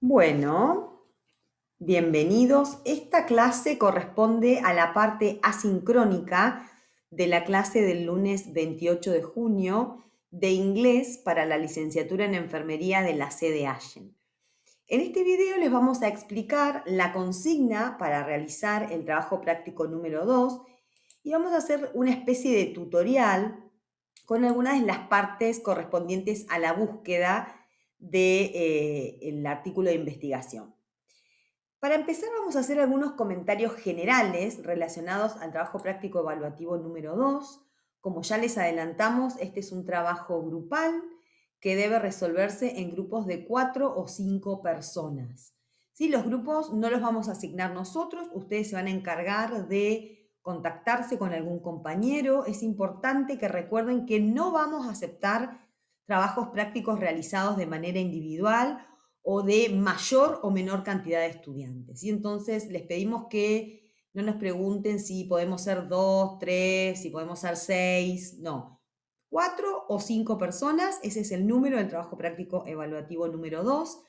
Bueno, bienvenidos. Esta clase corresponde a la parte asincrónica de la clase del lunes 28 de junio de inglés para la licenciatura en enfermería de la sede Allen. En este video les vamos a explicar la consigna para realizar el trabajo práctico número 2 y vamos a hacer una especie de tutorial con algunas de las partes correspondientes a la búsqueda del eh, artículo de investigación. Para empezar, vamos a hacer algunos comentarios generales relacionados al trabajo práctico evaluativo número 2. Como ya les adelantamos, este es un trabajo grupal que debe resolverse en grupos de cuatro o cinco personas. Los grupos no los vamos a asignar nosotros, ustedes se van a encargar de contactarse con algún compañero, es importante que recuerden que no vamos a aceptar trabajos prácticos realizados de manera individual o de mayor o menor cantidad de estudiantes. Y entonces les pedimos que no nos pregunten si podemos ser dos, tres, si podemos ser seis, no. Cuatro o cinco personas, ese es el número del trabajo práctico evaluativo número dos.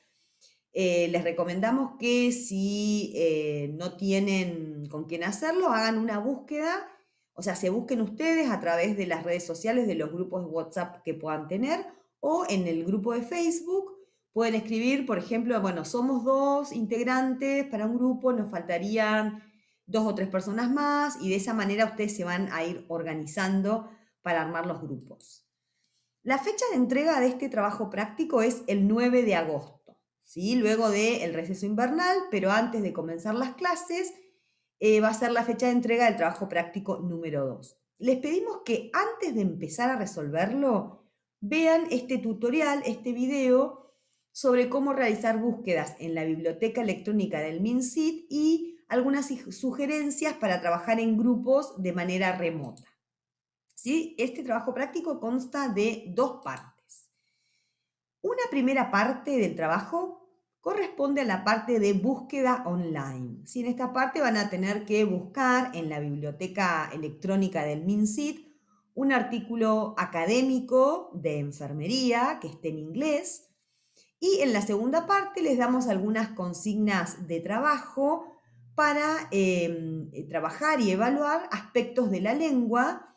Eh, les recomendamos que si eh, no tienen con quién hacerlo, hagan una búsqueda, o sea, se busquen ustedes a través de las redes sociales, de los grupos de WhatsApp que puedan tener o en el grupo de Facebook. Pueden escribir, por ejemplo, bueno, somos dos integrantes para un grupo, nos faltarían dos o tres personas más y de esa manera ustedes se van a ir organizando para armar los grupos. La fecha de entrega de este trabajo práctico es el 9 de agosto luego del receso invernal, pero antes de comenzar las clases, eh, va a ser la fecha de entrega del trabajo práctico número 2. Les pedimos que antes de empezar a resolverlo, vean este tutorial, este video sobre cómo realizar búsquedas en la biblioteca electrónica del MinSit y algunas sugerencias para trabajar en grupos de manera remota. Este trabajo práctico consta de dos partes. Una primera parte del trabajo corresponde a la parte de búsqueda online. Si En esta parte van a tener que buscar en la biblioteca electrónica del MinSIT un artículo académico de enfermería que esté en inglés. Y en la segunda parte les damos algunas consignas de trabajo para em, trabajar y evaluar aspectos de la lengua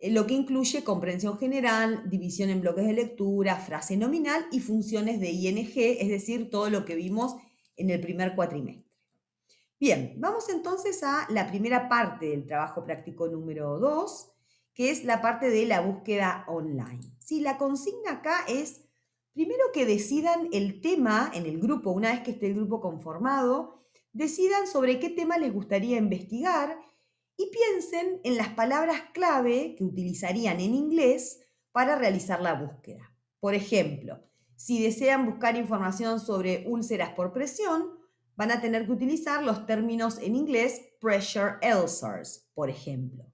eh, lo que incluye comprensión general, división en bloques de lectura, frase nominal y funciones de ING, es decir, todo lo que vimos en el primer cuatrimestre. Bien, vamos entonces a la primera parte del trabajo práctico número 2, que es la parte de la búsqueda online. Si la consigna acá es, primero que decidan el tema en el grupo, una vez que esté el grupo conformado, decidan sobre qué tema les gustaría investigar y piensen en las palabras clave que utilizarían en inglés para realizar la búsqueda. Por ejemplo, si desean buscar información sobre úlceras por presión, van a tener que utilizar los términos en inglés pressure ulcers, por ejemplo.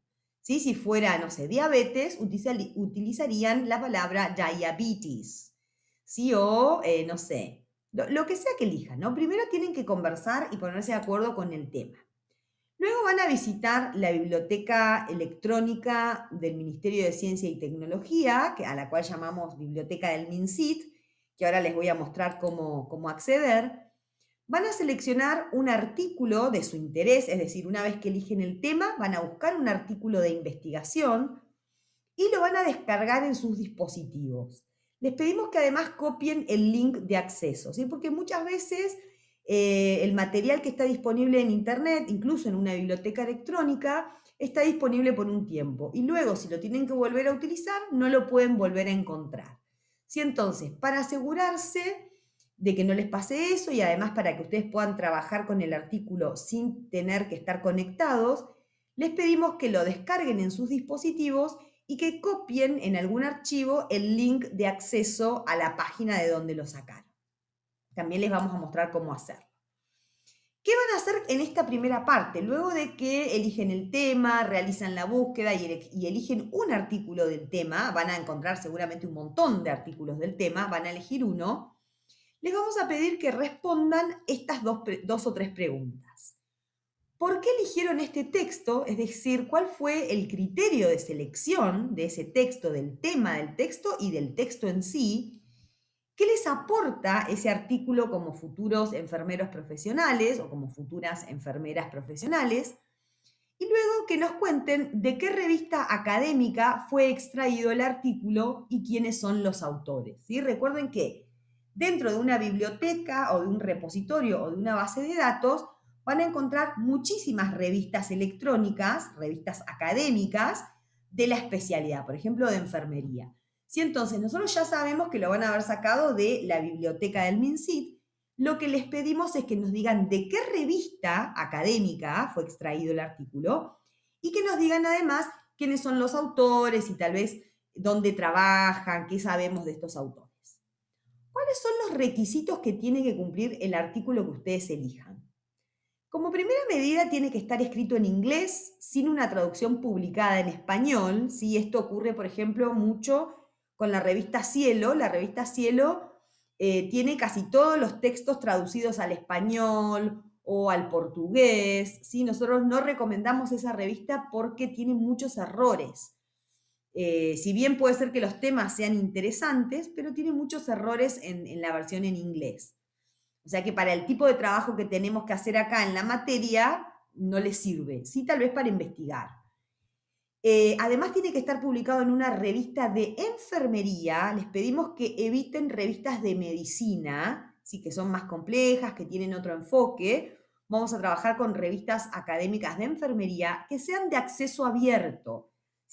Si fuera, no sé, diabetes, utilizarían la palabra diabetes. ¿Sí? O, eh, no sé, lo que sea que elijan, ¿no? Primero tienen que conversar y ponerse de acuerdo con el tema. Luego van a visitar la biblioteca electrónica del Ministerio de Ciencia y Tecnología, a la cual llamamos Biblioteca del MinSIT, que ahora les voy a mostrar cómo, acceder. Van a seleccionar un artículo de su interés, es decir, una vez que eligen el tema, van a buscar un artículo de investigación y lo van a descargar en sus dispositivos. Les pedimos que además copien el link de acceso, ¿sí? porque muchas veces eh, el material que está disponible en Internet, incluso en una biblioteca electrónica, está disponible por un tiempo y luego si lo tienen que volver a utilizar, no lo pueden volver a encontrar. Si entonces, para asegurarse de que no les pase eso y además para que ustedes puedan trabajar con el artículo sin tener que estar conectados, les pedimos que lo descarguen en sus dispositivos y que copien en algún archivo el link de acceso a la página de donde lo sacaron. También les vamos a mostrar cómo hacerlo. ¿Qué van a hacer en esta primera parte? Luego de que eligen el tema, realizan la búsqueda y eligen un artículo del tema, van a encontrar seguramente un montón de artículos del tema, van a elegir uno, les vamos a pedir que respondan estas dos, dos o tres preguntas. ¿Por qué eligieron este texto? Es decir, ¿cuál fue el criterio de selección de ese texto, del tema del texto y del texto en sí? ¿Qué les aporta ese artículo como futuros enfermeros profesionales o como futuras enfermeras profesionales? Y luego que nos cuenten de qué revista académica fue extraído el artículo y quiénes son los autores. Recuerden que dentro de una biblioteca o de un repositorio o de una base de datos van a encontrar muchísimas revistas electrónicas, revistas académicas de la especialidad, por ejemplo, de enfermería. Si entonces nosotros ya sabemos que lo van a haber sacado de la biblioteca del MinSIT, lo que les pedimos es que nos digan de qué revista académica fue extraído el artículo y que nos digan además quiénes son los autores y tal vez dónde trabajan, qué sabemos de estos autores. ¿Cuáles son los requisitos que tiene que cumplir el artículo que ustedes elijan? Como primera medida tiene que estar escrito en inglés sin una traducción publicada en español. Si Esto ocurre, por ejemplo, mucho con la revista Cielo. La revista Cielo eh, tiene casi todos los textos traducidos al español o al portugués. ¿sí? Nosotros no recomendamos esa revista porque tiene muchos errores. Eh, si bien puede ser que los temas sean interesantes, pero tiene muchos errores en, en la versión en inglés. O sea que para el tipo de trabajo que tenemos que hacer acá en la materia, no le sirve. Sí, tal vez para investigar. Eh, además tiene que estar publicado en una revista de enfermería. Les pedimos que eviten revistas de medicina, sí, que son más complejas, que tienen otro enfoque. Vamos a trabajar con revistas académicas de enfermería que sean de acceso abierto.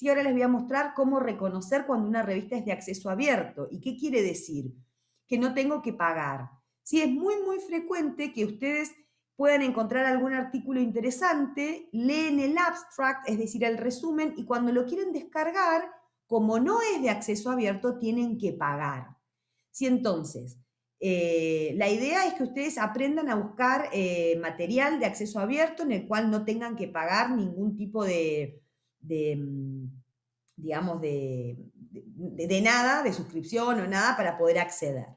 ahora les voy a mostrar cómo reconocer cuando una revista es de acceso abierto. ¿Y qué quiere decir? Que no tengo que pagar. es muy, muy frecuente que ustedes puedan encontrar algún artículo interesante, leen el abstract, es decir, el resumen, y cuando lo quieren descargar, como no es de acceso abierto, tienen que pagar. Si entonces, eh, la idea es que ustedes aprendan a buscar eh, material de acceso abierto en el cual no tengan que pagar ningún tipo de, mm, digamos, de nada, de suscripción o nada para poder acceder.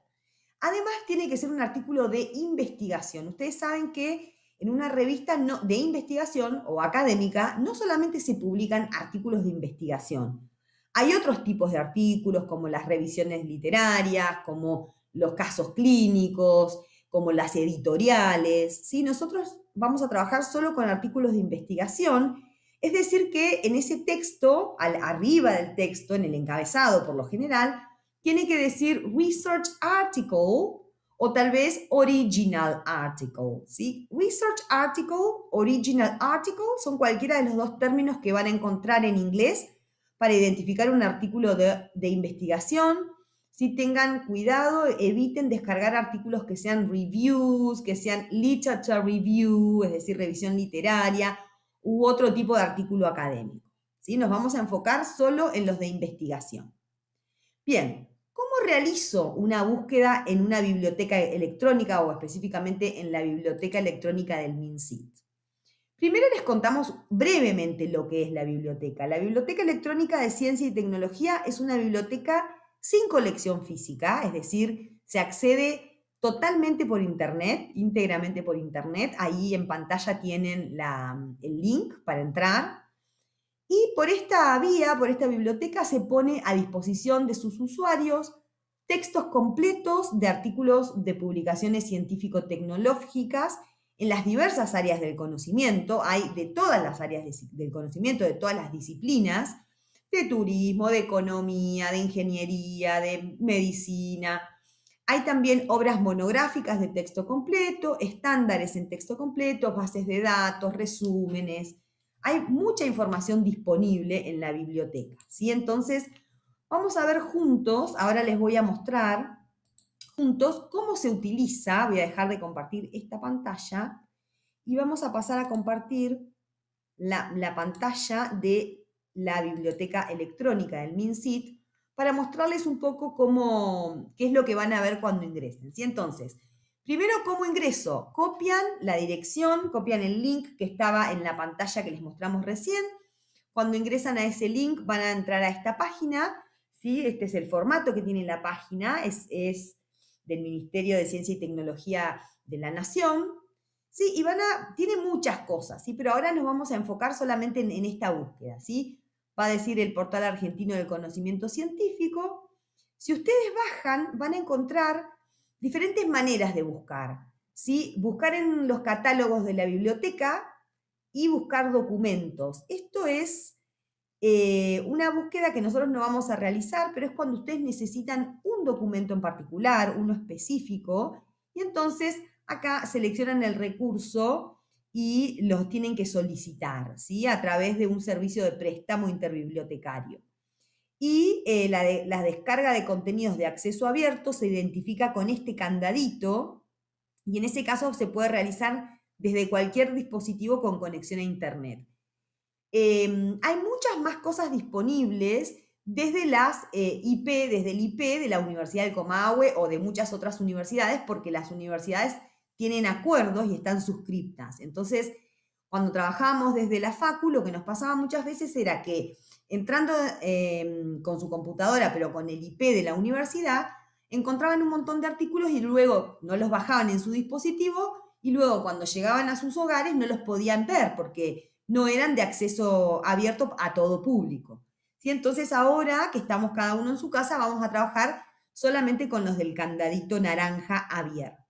Además, tiene que ser un artículo de investigación. Ustedes saben que en una revista no, de investigación o académica no solamente se publican artículos de investigación. Hay otros tipos de artículos como las revisiones literarias, como los casos clínicos, como las editoriales. Nosotros vamos a trabajar solo con artículos de investigación, es decir que en ese texto, al, arriba del texto, en el encabezado por lo general, tiene que decir research article o tal vez original article, ¿sí? Research article, original article son cualquiera de los dos términos que van a encontrar en inglés para identificar un artículo de, investigación. Si tengan cuidado, eviten descargar artículos que sean reviews, que sean literature review, es decir, revisión literaria u otro tipo de artículo académico. ¿sí? Nos vamos a enfocar solo en los de investigación. Bien, realizo una búsqueda en una biblioteca electrónica o específicamente en la biblioteca electrónica del MinSIT? Primero les contamos brevemente lo que es la biblioteca. La Biblioteca Electrónica de Ciencia y Tecnología es una biblioteca sin colección física, es decir, se accede totalmente por Internet, íntegramente por Internet. Ahí en pantalla tienen la, el link para entrar. Y por esta vía, por esta biblioteca, se pone a disposición de sus usuarios textos completos de artículos de publicaciones científico-tecnológicas en las diversas áreas del conocimiento, hay de todas las áreas del conocimiento, de todas las disciplinas, de turismo, de economía, de ingeniería, de medicina. Hay también obras monográficas de texto completo, estándares en texto completo, bases de datos, resúmenes. Hay mucha información disponible en la biblioteca. Entonces, Vamos a ver juntos, ahora les voy a mostrar juntos cómo se utiliza, voy a dejar de compartir esta pantalla y vamos a pasar a compartir la, pantalla de la biblioteca electrónica del MinSit para mostrarles un poco cómo, qué es lo que van a ver cuando ingresen. Entonces, primero, ¿cómo ingreso? Copian la dirección, copian el link que estaba en la pantalla que les mostramos recién. Cuando ingresan a ese link van a entrar a esta página este es el formato que tiene la página, es, es del Ministerio de Ciencia y Tecnología de la Nación, ¿sí? Y van a, tiene muchas cosas, ¿sí? Pero ahora nos vamos a enfocar solamente en, esta búsqueda, ¿sí? Va a decir el Portal Argentino del Conocimiento Científico. Si ustedes bajan, van a encontrar diferentes maneras de buscar, ¿sí? Buscar en los catálogos de la biblioteca y buscar documentos. Esto es eh, una búsqueda que nosotros no vamos a realizar, pero es cuando ustedes necesitan un documento en particular, uno específico, y entonces acá seleccionan el recurso y los tienen que solicitar, ¿sí? A través de un servicio de préstamo interbibliotecario. Y eh, la descarga de contenidos de acceso abierto se identifica con este candadito y en ese caso se puede realizar desde cualquier dispositivo con conexión a Internet. Em, hay muchas más cosas disponibles desde las eh, IP, desde el IP de la Universidad de Comahue o de muchas otras universidades, porque las universidades tienen acuerdos y están suscriptas. Entonces, cuando trabajábamos desde la Facu, lo que nos pasaba muchas veces era que entrando em, con su computadora, pero con el IP de la universidad, encontraban un montón de artículos y luego no los bajaban en su dispositivo y luego cuando llegaban a sus hogares no los podían ver porque no eran de acceso abierto a todo público. Entonces ahora que estamos cada uno en su casa, vamos a trabajar solamente con los del candadito naranja abierto.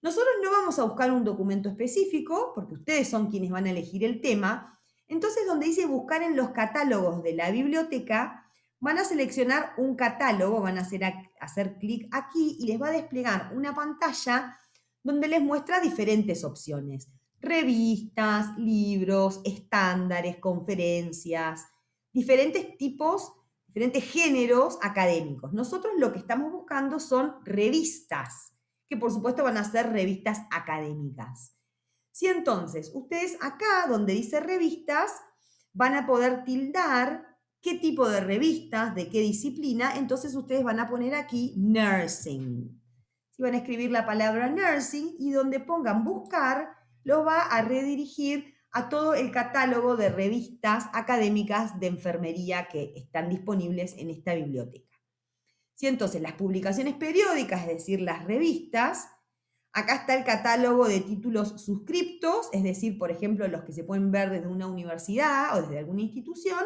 Nosotros no vamos a buscar un documento específico, porque ustedes son quienes van a elegir el tema. Entonces, donde dice buscar en los catálogos de la biblioteca, van a seleccionar un catálogo, van a hacer, hacer clic aquí y les va a desplegar una pantalla donde les muestra diferentes opciones revistas, libros, estándares, conferencias, diferentes tipos, diferentes géneros académicos. Nosotros lo que estamos buscando son revistas, que por supuesto van a ser revistas académicas. Si entonces ustedes acá donde dice revistas van a poder tildar qué tipo de revistas, de qué disciplina, entonces ustedes van a poner aquí nursing. Si van a escribir la palabra nursing y donde pongan buscar, lo va a redirigir a todo el catálogo de revistas académicas de enfermería que están disponibles en esta biblioteca. Si entonces las publicaciones periódicas, es decir, las revistas, acá está el catálogo de títulos suscriptos, es decir, por ejemplo, los que se pueden ver desde una universidad o desde alguna institución,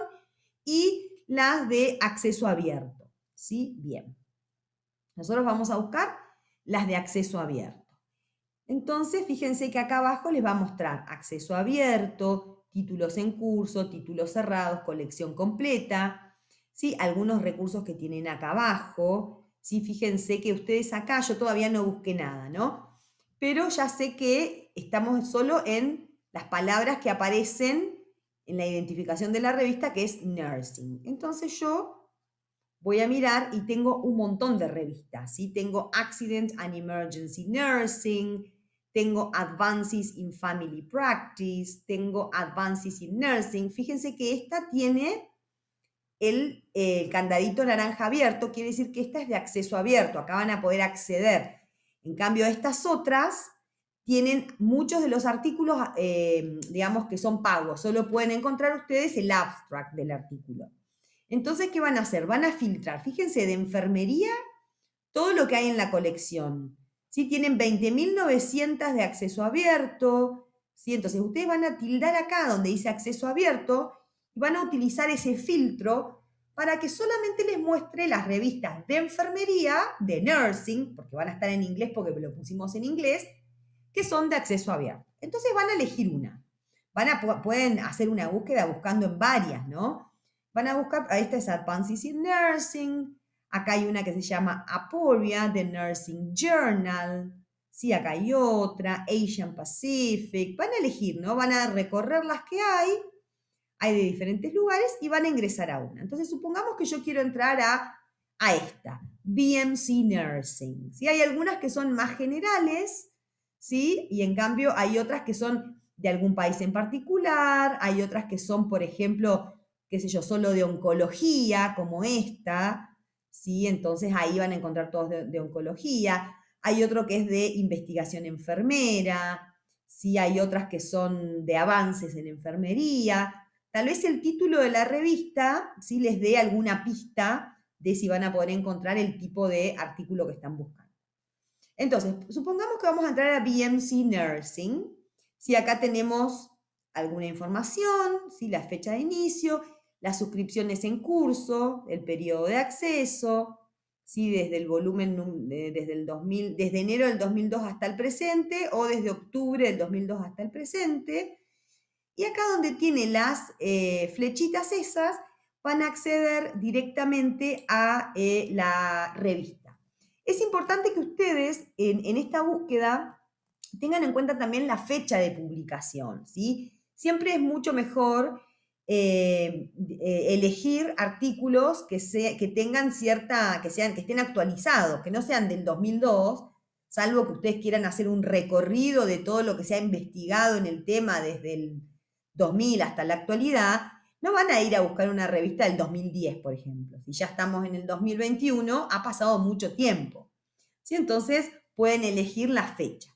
y las de acceso abierto. ¿Sí? Bien. Nosotros vamos a buscar las de acceso abierto. Entonces, fíjense que acá abajo les va a mostrar acceso abierto, títulos en curso, títulos cerrados, colección completa, ¿sí? algunos recursos que tienen acá abajo. ¿sí? Fíjense que ustedes acá, yo todavía no busqué nada, ¿no? Pero ya sé que estamos solo en las palabras que aparecen en la identificación de la revista, que es Nursing. Entonces yo voy a mirar y tengo un montón de revistas, ¿sí? Tengo Accident and Emergency Nursing, tengo Advances in Family Practice, tengo Advances in Nursing. Fíjense que esta tiene el, candadito naranja abierto, quiere decir que esta es de acceso abierto, acá van a poder acceder. En cambio, estas otras tienen muchos de los artículos, eh, digamos, que son pagos. Solo pueden encontrar ustedes el abstract del artículo. Entonces, ¿qué van a hacer? Van a filtrar, fíjense, de enfermería, todo lo que hay en la colección si Tienen 20.900 de acceso abierto, Entonces, ustedes van a tildar acá donde dice acceso abierto y van a utilizar ese filtro para que solamente les muestre las revistas de enfermería, de nursing, porque van a estar en inglés porque lo pusimos en inglés, que son de acceso abierto. Entonces van a elegir una. Van a, pueden hacer una búsqueda buscando en varias, ¿no? Van a buscar, ahí está Advances in Nursing, Acá hay una que se llama Aporia, The Nursing Journal. Sí, acá hay otra, Asian Pacific. Van a elegir, ¿no? Van a recorrer las que hay, hay de diferentes lugares y van a ingresar a una. Entonces, supongamos que yo quiero entrar a, esta, BMC Nursing. Hay algunas que son más generales, ¿sí? Y en cambio hay otras que son de algún país en particular, hay otras que son, por ejemplo, qué sé yo, solo de oncología, como esta, ¿sí? Entonces ahí van a encontrar todos de, oncología. Hay otro que es de investigación enfermera, ¿sí? Hay otras que son de avances en enfermería. Tal vez el título de la revista, ¿sí? Les dé alguna pista de si van a poder encontrar el tipo de artículo que están buscando. Entonces, supongamos que vamos a entrar a BMC Nursing. Si acá tenemos alguna información, ¿sí? la fecha de inicio las suscripciones en curso, el periodo de acceso, desde el volumen, eh, desde, el 2000, desde enero del 2002 hasta el presente o desde octubre del 2002 hasta el presente. Y acá donde tiene las eh, flechitas esas, van a acceder directamente a eh, la revista. Es importante que ustedes en, esta búsqueda tengan en cuenta también la fecha de publicación, ¿sí? Siempre es mucho mejor eh, eh, elegir artículos que, que tengan cierta, que, sean, que estén actualizados, que no sean del 2002, salvo que ustedes quieran hacer un recorrido de todo lo que se ha investigado en el tema desde el 2000 hasta la actualidad, no van a ir a buscar una revista del 2010, por ejemplo. Si ya estamos en el 2021, ha pasado mucho tiempo. Entonces, pueden elegir la fecha.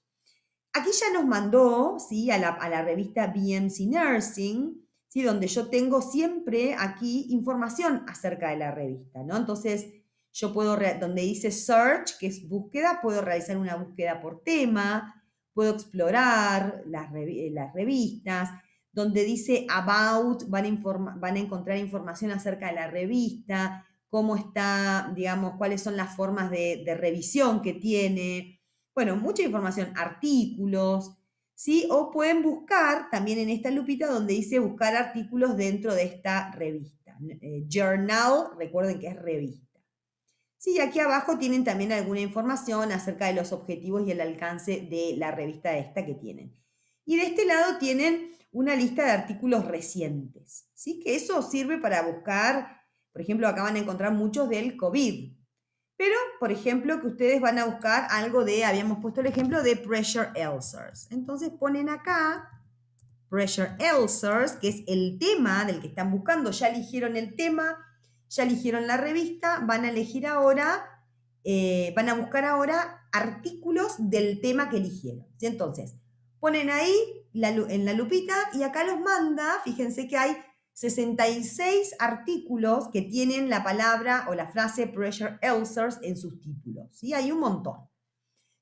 Aquí ya nos mandó ¿sí? a, la, a la revista BMC Nursing, donde yo tengo siempre aquí información acerca de la revista, ¿no? Entonces, yo puedo, donde dice search, que es búsqueda, puedo realizar una búsqueda por tema, puedo explorar las, eh, revistas, donde dice about, van a, van a encontrar información acerca de la revista, cómo está, digamos, cuáles son las formas de, de revisión que tiene. Bueno, mucha información, artículos, o pueden buscar también en esta lupita donde dice buscar artículos dentro de esta revista. Eh, journal, recuerden que es revista. Sí, aquí abajo tienen también alguna información acerca de los objetivos y el alcance de la revista esta que tienen. Y de este lado tienen una lista de artículos recientes, ¿sí? Que eso sirve para buscar, por ejemplo, acá van a encontrar muchos del COVID, pero, por ejemplo, que ustedes van a buscar algo de, habíamos puesto el ejemplo de pressure Elsers. Entonces ponen acá pressure Elsers, que es el tema del que están buscando. Ya eligieron el tema, ya eligieron la revista, van a elegir ahora, eh, van a buscar ahora artículos del tema que eligieron. entonces, ponen ahí en la lupita y acá los manda, fíjense que hay 66 artículos que tienen la palabra o la frase pressure ulcers en sus títulos. ¿sí? Hay un montón.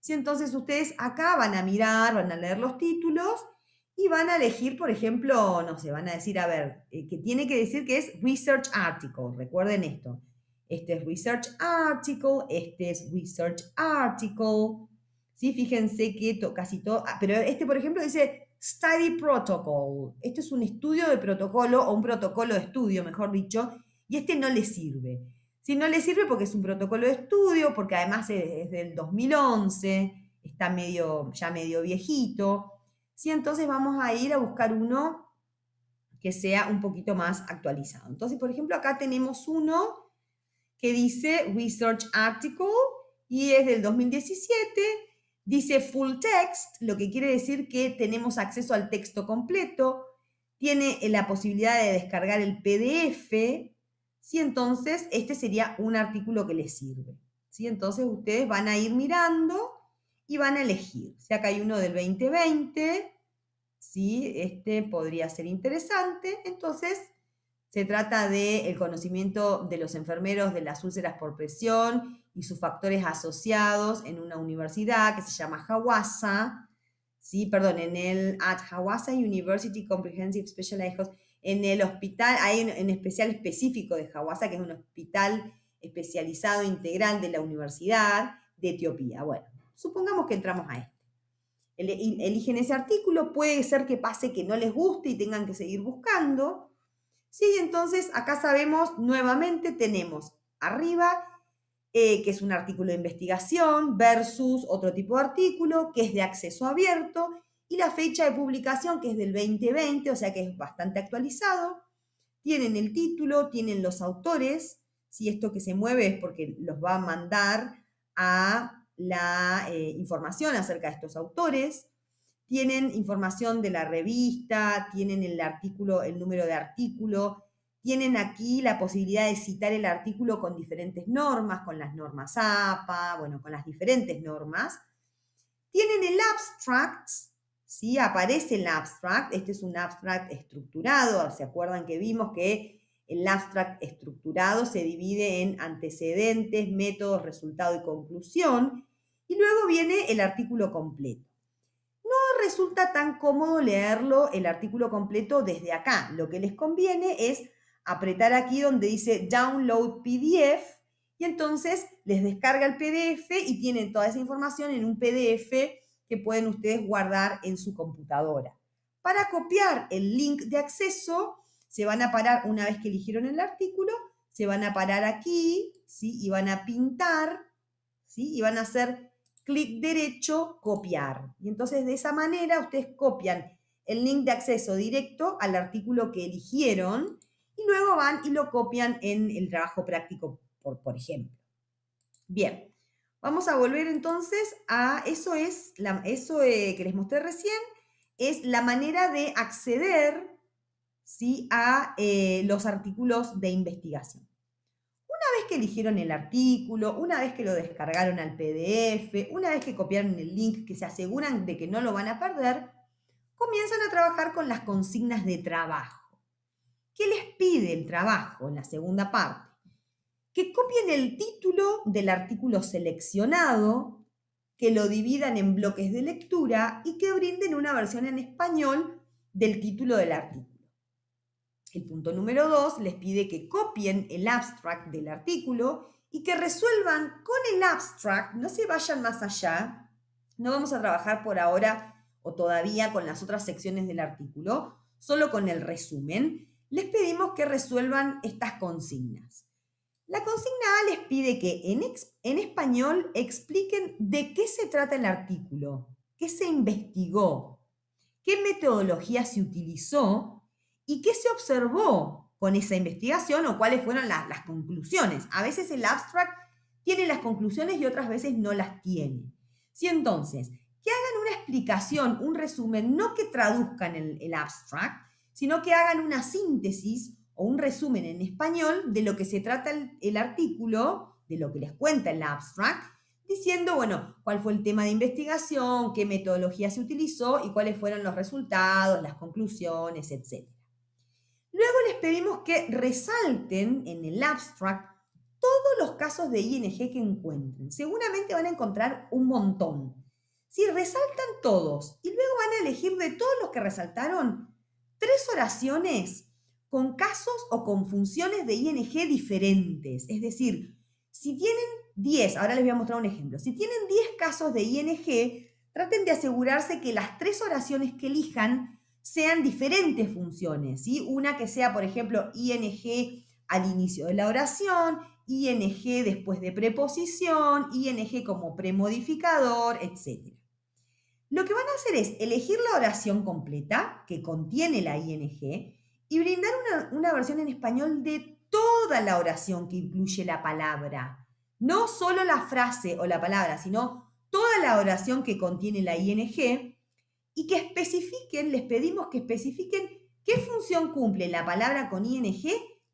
Si Entonces ustedes acá van a mirar, van a leer los títulos y van a elegir, por ejemplo, no sé, van a decir, a ver, eh, que tiene que decir que es research article. Recuerden esto. Este es research article, este es research article. ¿sí? Fíjense que casi todo, ah, pero este, por ejemplo, dice Study Protocol. Este es un estudio de protocolo o un protocolo de estudio, mejor dicho, y este no le sirve. Si no le sirve porque es un protocolo de estudio, porque además es, del 2011, está medio, ya medio viejito. entonces vamos a ir a buscar uno que sea un poquito más actualizado. Entonces, por ejemplo, acá tenemos uno que dice Research Article y es del 2017 Dice full text, lo que quiere decir que tenemos acceso al texto completo, tiene eh, la posibilidad de descargar el PDF, si entonces este sería un artículo que les sirve. si Entonces ustedes van a ir mirando y van a elegir. Si acá hay uno del 2020, si este podría ser interesante, entonces se trata del conocimiento de los enfermeros de las úlceras por presión y sus factores asociados en una universidad que se llama Hawassa, sí, perdón, en el at ah, Hawassa University Comprehensive Specialized Hospital, en el hospital, hay un, especial específico de Hawassa, que es un hospital especializado integral de la Universidad de Etiopía. Bueno, supongamos que entramos a este. eligen ese artículo, puede ser que pase que no les guste y tengan que seguir buscando Sí, entonces acá sabemos, nuevamente tenemos arriba, eh, que es un artículo de investigación, versus otro tipo de artículo, que es de acceso abierto, y la fecha de publicación, que es del 2020, o sea que es bastante actualizado. Tienen el título, tienen los autores, si esto que se mueve es porque los va a mandar a la eh, información acerca de estos autores tienen información de la revista, tienen el artículo, el número de artículo, tienen aquí la posibilidad de citar el artículo con diferentes normas, con las normas APA, bueno, con las diferentes normas. Tienen el abstract, ¿sí? Aparece el abstract, este es un abstract estructurado, ¿se acuerdan que vimos que el abstract estructurado se divide en antecedentes, métodos, resultado y conclusión? Y luego viene el artículo completo resulta tan cómodo leerlo el artículo completo desde acá. Lo que les conviene es apretar aquí donde dice Download PDF y entonces les descarga el PDF y tienen toda esa información en un PDF que pueden ustedes guardar en su computadora. Para copiar el link de acceso, se van a parar una vez que eligieron el artículo, se van a parar aquí, ¿sí? Y van a pintar, ¿sí? Y van a hacer clic derecho, copiar. Y entonces de esa manera ustedes copian el link de acceso directo al artículo que eligieron y luego van y lo copian en el trabajo práctico, por, por ejemplo. Bien, vamos a volver entonces a eso es, la, eso eh, que les mostré recién, es la manera de acceder ¿sí? a eh, los artículos de investigación que eligieron el artículo, una vez que lo descargaron al PDF, una vez que copiaron el link, que se aseguran de que no lo van a perder, comienzan a trabajar con las consignas de trabajo. ¿Qué les pide el trabajo en la segunda parte? Que copien el título del artículo seleccionado, que lo dividan en bloques de lectura y que brinden una versión en español del título del artículo. El punto número 2 les pide que copien el abstract del artículo y que resuelvan con el abstract, no se vayan más allá. No vamos a trabajar por ahora o todavía con las otras secciones del artículo, solo con el resumen. Les pedimos que resuelvan estas consignas. La consigna A les pide que en, en español expliquen de qué se trata el artículo, qué se investigó, qué metodología se utilizó ¿Y qué se observó con esa investigación o cuáles fueron las conclusiones? A veces el abstract tiene las conclusiones y otras veces no las tiene. Si entonces, que hagan una explicación, un resumen, no que traduzcan el, abstract, sino que hagan una síntesis o un resumen en español de lo que se trata el, el, artículo, de lo que les cuenta el abstract, diciendo, bueno, cuál fue el tema de investigación, qué metodología se utilizó y cuáles fueron los resultados, las conclusiones, etc. Luego les pedimos que resalten en el abstract todos los casos de ING que encuentren. Seguramente van a encontrar un montón. Si resaltan todos y luego van a elegir de todos los que resaltaron tres oraciones con casos o con funciones de ING diferentes. Es decir, si tienen 10, ahora les voy a mostrar un ejemplo, si tienen 10 casos de ING, traten de asegurarse que las tres oraciones que elijan sean diferentes funciones, Una que sea, por ejemplo, ING al inicio de la oración, ING después de preposición, ING como premodificador, etc. Lo que van a hacer es elegir la oración completa que contiene la ING y brindar una, una versión en español de toda la oración que incluye la palabra. No solo la frase o la palabra, sino toda la oración que contiene la ING y que especifiquen, les pedimos que especifiquen qué función cumple la palabra con ING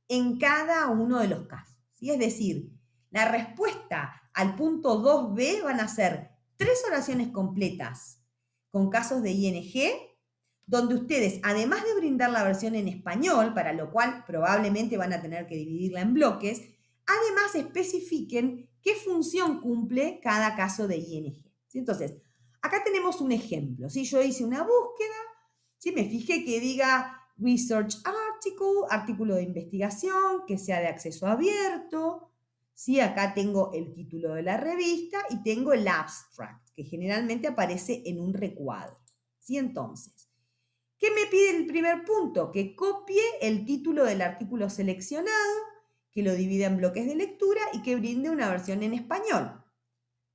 en cada uno de los casos. Es decir, la respuesta al punto 2b van a ser tres oraciones completas con casos de ING, donde ustedes, además de brindar la versión en español, para lo cual probablemente van a tener que dividirla en bloques, además especifiquen qué función cumple cada caso de ING. Entonces, Acá tenemos un ejemplo. Si Yo hice una búsqueda, si me fijé que diga research article, artículo de investigación, que sea de acceso abierto. Acá tengo el título de la revista y tengo el abstract, que generalmente aparece en un recuadro. Entonces, ¿qué me pide el primer punto? Que copie el título del artículo seleccionado, que lo divida en bloques de lectura y que brinde una versión en español.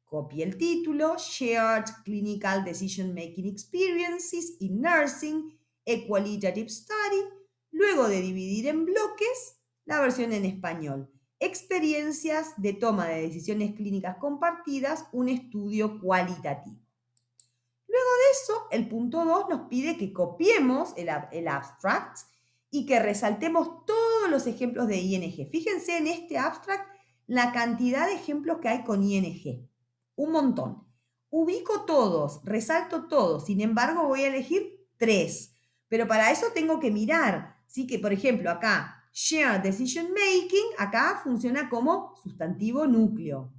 Copie el título, Shared Clinical Decision Making Experiences in Nursing, a Qualitative Study. Luego de dividir en bloques, la versión en español. Experiencias de toma de decisiones clínicas compartidas, un estudio cualitativo. Luego de eso, el punto 2 nos pide que copiemos el, abstract y que resaltemos todos los ejemplos de ING. Fíjense en este abstract la cantidad de ejemplos que hay con ING un montón. Ubico todos, resalto todos, sin embargo voy a elegir tres. Pero para eso tengo que mirar, ¿sí? Que por ejemplo acá, share decision making, acá funciona como sustantivo núcleo.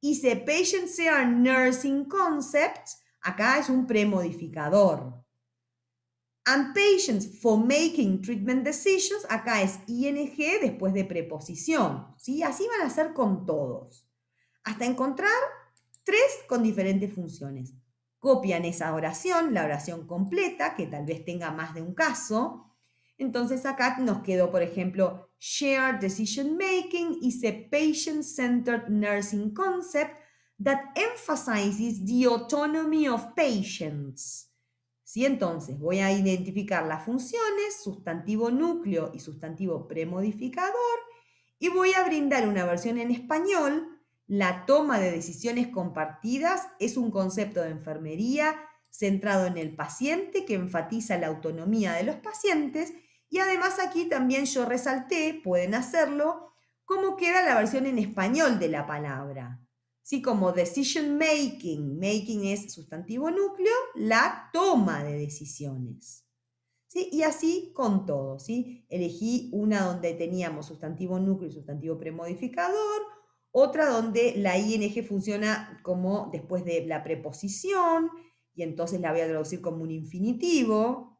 Y se patient care nursing concepts, acá es un premodificador. And patients for making treatment decisions, acá es ing después de preposición. ¿sí? Así van a ser con todos. Hasta encontrar tres con diferentes funciones. Copian esa oración, la oración completa, que tal vez tenga más de un caso. Entonces acá nos quedó, por ejemplo, shared decision making is a patient-centered nursing concept that emphasizes the autonomy of patients. si Entonces voy a identificar las funciones, sustantivo núcleo y sustantivo premodificador, y voy a brindar una versión en español la toma de decisiones compartidas es un concepto de enfermería centrado en el paciente que enfatiza la autonomía de los pacientes y además aquí también yo resalté, pueden hacerlo, cómo queda la versión en español de la palabra. Sí, como decision making, making es sustantivo núcleo, la toma de decisiones. Y así con todo, ¿sí? Elegí una donde teníamos sustantivo núcleo y sustantivo premodificador, otra donde la ING funciona como después de la preposición, y entonces la voy a traducir como un infinitivo.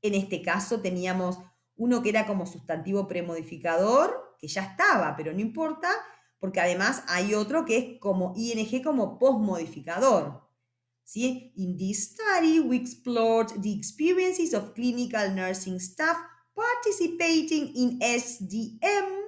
En este caso teníamos uno que era como sustantivo premodificador, que ya estaba, pero no importa, porque además hay otro que es como ing como postmodificador. ¿Sí? In this study we explored the experiences of clinical nursing staff participating in SDM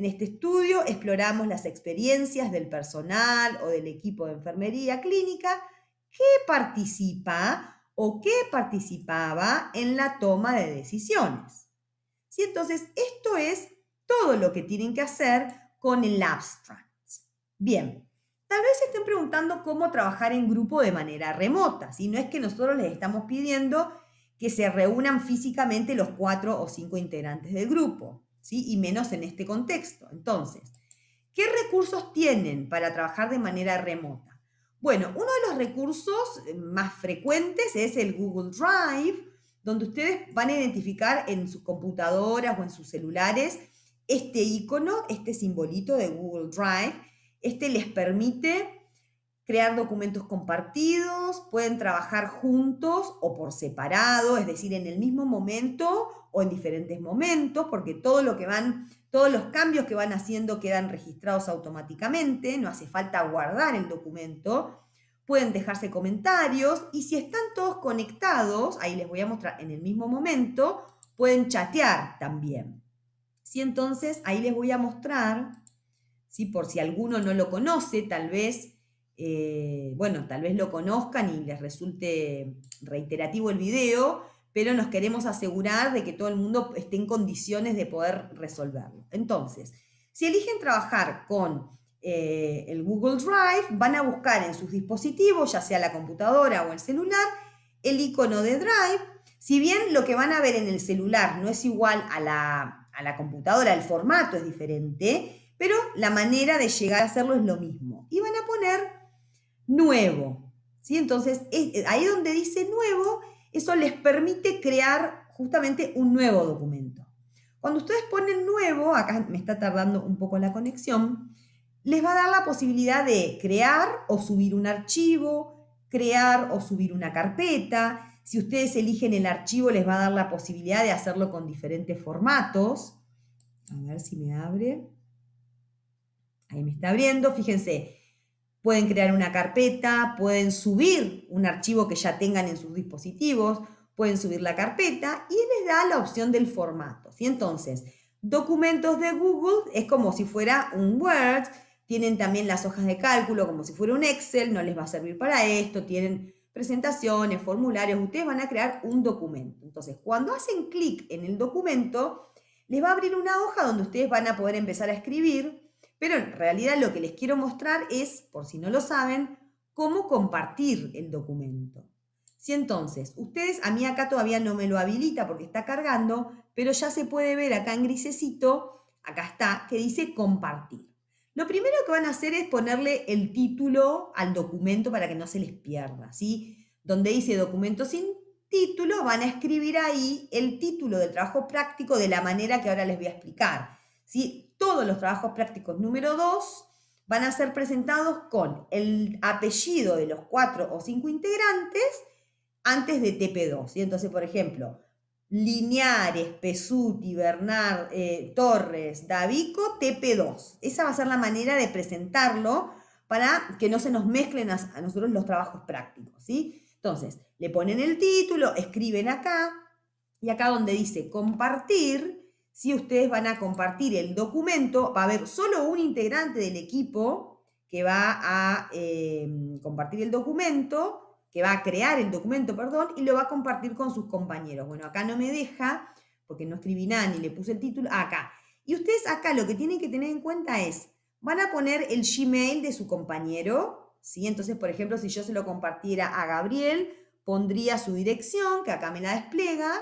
en este estudio exploramos las experiencias del personal o del equipo de enfermería clínica que participa o que participaba en la toma de decisiones. Entonces, esto es todo lo que tienen que hacer con el abstract. Bien, tal vez se estén preguntando cómo trabajar en grupo de manera remota. Si no es que nosotros les estamos pidiendo que se reúnan físicamente los cuatro o cinco integrantes del grupo y menos en este contexto. Entonces, ¿qué recursos tienen para trabajar de manera remota? Bueno, uno de los recursos eh, más frecuentes es el Google Drive, donde ustedes van a identificar en sus computadoras o en sus celulares este icono, este simbolito de Google Drive. Este les permite crear documentos compartidos, pueden trabajar juntos o por separado, es decir, en el mismo momento o en diferentes momentos, porque todo lo que van, todos los cambios que van haciendo quedan registrados automáticamente, no hace falta guardar el documento. Pueden dejarse comentarios y si están todos conectados, ahí les voy a mostrar en el mismo momento, pueden chatear también. ¿Sí? Entonces, ahí les voy a mostrar, por si alguno no lo conoce, tal vez eh, bueno, tal vez lo conozcan y les resulte reiterativo el video, pero nos queremos asegurar de que todo el mundo esté en condiciones de poder resolverlo. Entonces, si eligen trabajar con eh, el Google Drive, van a buscar en sus dispositivos, ya sea la computadora o el celular, el icono de Drive. Si bien lo que van a ver en el celular no es igual a la, a la computadora, el formato es diferente, pero la manera de llegar a hacerlo es lo mismo. Y van a poner nuevo. ¿sí? Entonces, eh, ahí donde dice nuevo, eso les permite crear justamente un nuevo documento. Cuando ustedes ponen nuevo, acá me está tardando un poco la conexión, les va a dar la posibilidad de crear o subir un archivo, crear o subir una carpeta. Si ustedes eligen el archivo, les va a dar la posibilidad de hacerlo con diferentes formatos. A ver si me abre. Ahí me está abriendo. Fíjense, pueden crear una carpeta, pueden subir un archivo que ya tengan en sus dispositivos, pueden subir la carpeta y les da la opción del formato. Y Entonces, documentos de Google es como si fuera un Word, tienen también las hojas de cálculo como si fuera un Excel, no les va a servir para esto, tienen presentaciones, formularios, ustedes van a crear un documento. Entonces, cuando hacen clic en el documento, les va a abrir una hoja donde ustedes van a poder empezar a escribir pero en realidad lo que les quiero mostrar es, por si no lo saben, cómo compartir el documento. Si entonces, ustedes, a mí acá todavía no me lo habilita porque está cargando, pero ya se puede ver acá en grisecito, acá está, que dice compartir. Lo primero que van a hacer es ponerle el título al documento para que no se les pierda, ¿sí? Donde dice documento sin título, van a escribir ahí el título del trabajo práctico de la manera que ahora les voy a explicar, ¿sí? Todos los trabajos prácticos número 2 van a ser presentados con el apellido de los cuatro o cinco integrantes antes de TP2. entonces, por ejemplo, Lineares, Pesuti, Bernard, eh, Torres, Davico, TP2. Esa va a ser la manera de presentarlo para que no se nos mezclen a, nosotros los trabajos prácticos, Entonces, le ponen el título, escriben acá, y acá donde dice compartir, si ustedes van a compartir el documento, va a haber solo un integrante del equipo que va a em, compartir el documento, que va a crear el documento, perdón, y lo va a compartir con sus compañeros. Bueno, acá no me deja, porque no escribí nada ni le puse el título, ah, acá. Y ustedes acá lo que tienen que tener en cuenta es, van a poner el Gmail de su compañero, ¿sí? Entonces, por ejemplo, si yo se lo compartiera a Gabriel, pondría su dirección, que acá me la despliega,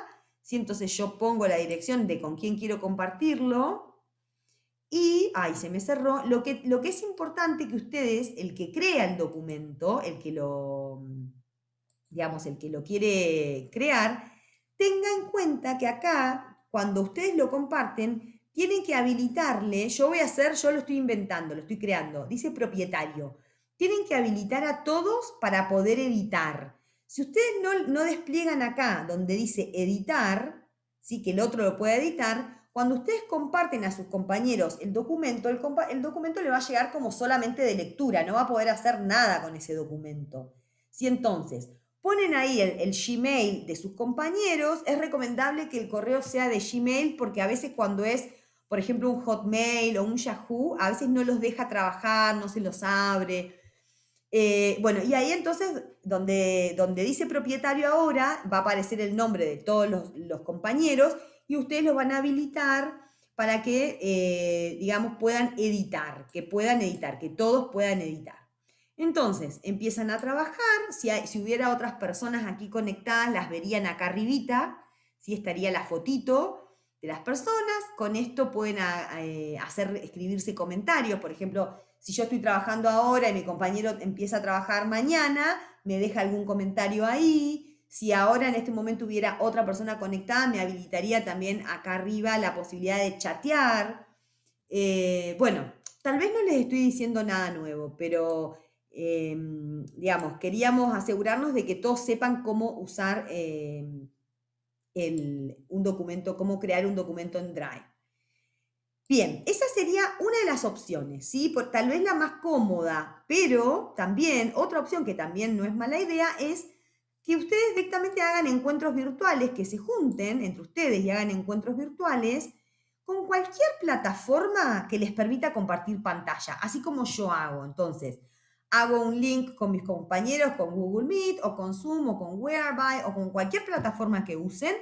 entonces yo pongo la dirección de con quién quiero compartirlo y, ahí se me cerró, lo que, lo que es importante que ustedes, el que crea el documento, el que lo, digamos, el que lo quiere crear, tenga en cuenta que acá, cuando ustedes lo comparten, tienen que habilitarle, yo voy a hacer, yo lo estoy inventando, lo estoy creando, dice propietario, tienen que habilitar a todos para poder editar. Si ustedes no, despliegan acá donde dice editar, ¿sí? que el otro lo puede editar, cuando ustedes comparten a sus compañeros el documento, el, documento le va a llegar como solamente de lectura, no va a poder hacer nada con ese documento. Si entonces ponen ahí el, Gmail de sus compañeros, es recomendable que el correo sea de Gmail porque a veces cuando es, por ejemplo, un Hotmail o un Yahoo, a veces no los deja trabajar, no se los abre. Eh, bueno, y ahí entonces, donde, donde dice propietario ahora, va a aparecer el nombre de todos los, compañeros y ustedes los van a habilitar para que, eh, digamos, puedan editar, que puedan editar, que todos puedan editar. Entonces, empiezan a trabajar, si, si hubiera otras personas aquí conectadas, las verían acá arribita, ¿sí? estaría la fotito, de las personas. Con esto pueden eh, hacer, escribirse comentarios, por ejemplo, si yo estoy trabajando ahora y mi compañero empieza a trabajar mañana, me deja algún comentario ahí. Si ahora en este momento hubiera otra persona conectada, me habilitaría también acá arriba la posibilidad de chatear. Eh, bueno, tal vez no les estoy diciendo nada nuevo, pero em, digamos, queríamos asegurarnos de que todos sepan cómo usar em, un documento, cómo crear un documento en Drive. Bien, esa sería una de las opciones, ¿sí? Por, tal vez la más cómoda, pero también otra opción que también no es mala idea es que ustedes directamente hagan encuentros virtuales, que se junten entre ustedes y hagan encuentros virtuales con cualquier plataforma que les permita compartir pantalla, así como yo hago. Entonces, hago un link con mis compañeros, con Google Meet o con Zoom o con Whereby o con cualquier plataforma que usen,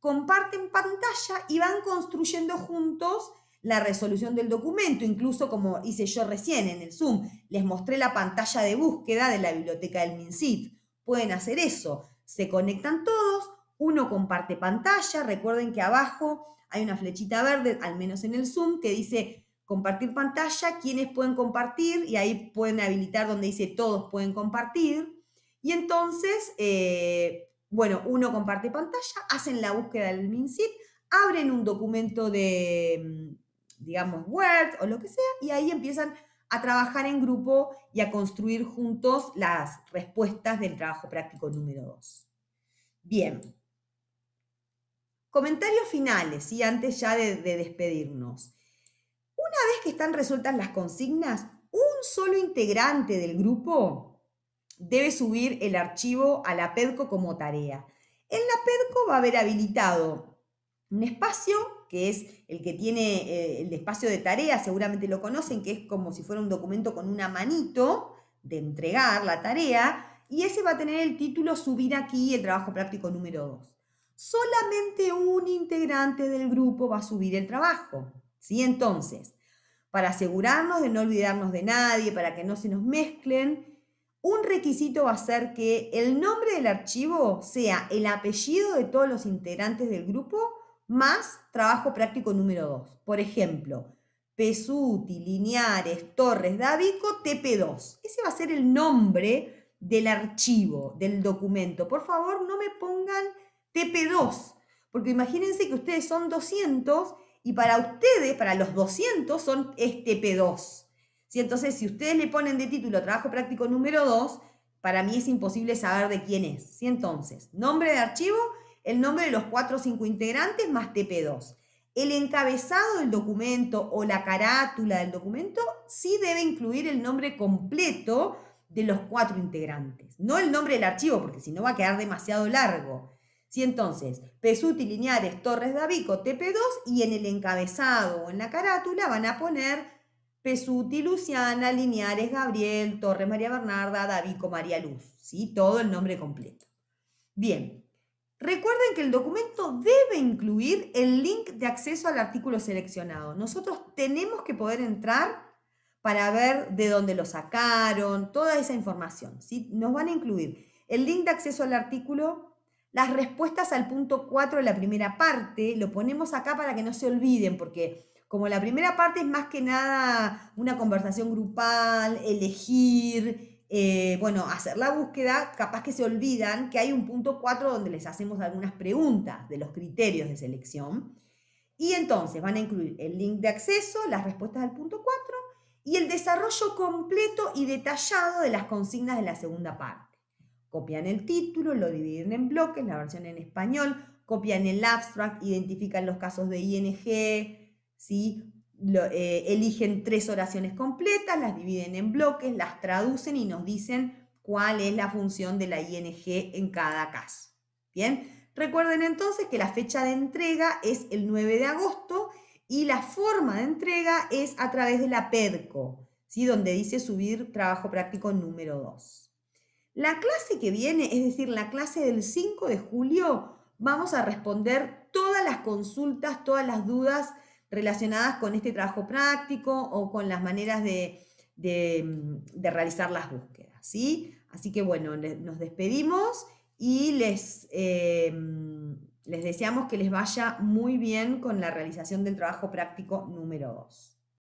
comparten pantalla y van construyendo juntos la resolución del documento, incluso como hice yo recién en el Zoom, les mostré la pantalla de búsqueda de la biblioteca del MinSit. Pueden hacer eso, se conectan todos, uno comparte pantalla, recuerden que abajo hay una flechita verde, al menos en el Zoom, que dice compartir pantalla, quienes pueden compartir y ahí pueden habilitar donde dice todos pueden compartir. Y entonces, eh, bueno, uno comparte pantalla, hacen la búsqueda del MinSit, abren un documento de, digamos, Word o lo que sea, y ahí empiezan a trabajar en grupo y a construir juntos las respuestas del trabajo práctico número 2. Bien. Comentarios finales, y antes ya de, de despedirnos. Una vez que están resueltas las consignas, un solo integrante del grupo debe subir el archivo a la PEDCO como tarea. En la PEDCO va a haber habilitado un espacio que es el que tiene eh, el espacio de tarea, seguramente lo conocen, que es como si fuera un documento con una manito de entregar la tarea, y ese va a tener el título Subir aquí el trabajo práctico número 2. Solamente un integrante del grupo va a subir el trabajo, ¿sí? Entonces, para asegurarnos de no olvidarnos de nadie, para que no se nos mezclen, un requisito va a ser que el nombre del archivo sea el apellido de todos los integrantes del grupo más trabajo práctico número 2. Por ejemplo, Pesuti, Lineares, Torres, Davico, TP2. Ese va a ser el nombre del archivo, del documento. Por favor, no me pongan TP2, porque imagínense que ustedes son 200 y para ustedes, para los 200, son es TP2. Entonces, si ustedes le ponen de título trabajo práctico número 2, para mí es imposible saber de quién es. Si Entonces, nombre de archivo el nombre de los cuatro o cinco integrantes más TP2. El encabezado del documento o la carátula del documento sí debe incluir el nombre completo de los cuatro integrantes, no el nombre del archivo, porque si no va a quedar demasiado largo. entonces, Pesuti, Lineares, Torres, Davico, TP2 y en el encabezado o en la carátula van a poner Pesuti, Luciana, Lineares, Gabriel, Torres, María Bernarda, Davico, María Luz. ¿sí? Todo el nombre completo. Bien, Recuerden que el documento debe incluir el link de acceso al artículo seleccionado. Nosotros tenemos que poder entrar para ver de dónde lo sacaron, toda esa información. Nos van a incluir el link de acceso al artículo, las respuestas al punto 4 de la primera parte, lo ponemos acá para que no se olviden, porque como la primera parte es más que nada una conversación grupal, elegir, eh, bueno, hacer la búsqueda, capaz que se olvidan que hay un punto 4 donde les hacemos algunas preguntas de los criterios de selección. Y entonces van a incluir el link de acceso, las respuestas al punto 4 y el desarrollo completo y detallado de las consignas de la segunda parte. Copian el título, lo dividen en bloques, la versión en español, copian el abstract, identifican los casos de ING, ¿sí? Eh, eligen tres oraciones completas, las dividen en bloques, las traducen y nos dicen cuál es la función de la ING en cada caso. Bien, recuerden entonces que la fecha de entrega es el 9 de agosto y la forma de entrega es a través de la PEDCO, donde dice subir trabajo práctico número 2. La clase que viene, es decir, la clase del 5 de julio, vamos a responder todas las consultas, todas las dudas relacionadas con este trabajo práctico o con las maneras de, mm, realizar las búsquedas. Así que bueno, nos despedimos y les, eh, mm, les deseamos que les vaya muy bien con la realización del trabajo práctico número 2.